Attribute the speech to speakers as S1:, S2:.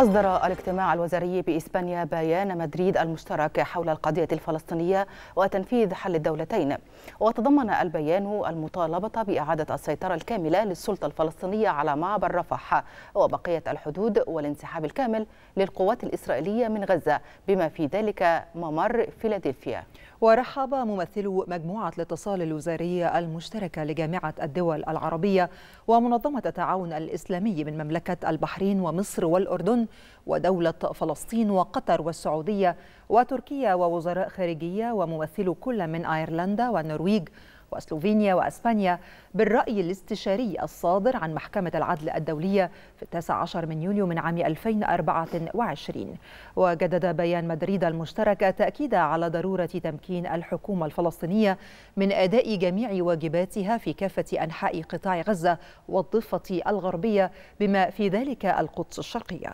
S1: أصدر الاجتماع الوزاري بإسبانيا بيان مدريد المشترك حول القضية الفلسطينية وتنفيذ حل الدولتين وتضمن البيان المطالبة بإعادة السيطرة الكاملة للسلطة الفلسطينية على معبر رفح وبقية الحدود والانسحاب الكامل للقوات الإسرائيلية من غزة بما في ذلك ممر فيلادلفيا
S2: ورحب ممثل مجموعة الاتصال الوزارية المشتركة لجامعة الدول العربية ومنظمة التعاون الإسلامي من مملكة البحرين ومصر والأردن ودولة فلسطين وقطر والسعودية وتركيا ووزراء خارجية وممثلو كل من أيرلندا والنرويج وسلوفينيا وأسبانيا بالرأي الاستشاري الصادر عن محكمة العدل الدولية في التاسع عشر من يونيو من عام 2024 وجدد بيان مدريد المشترك تأكيد على ضرورة تمكين الحكومة الفلسطينية من أداء جميع واجباتها في كافة أنحاء قطاع غزة والضفة الغربية بما في ذلك القدس الشرقية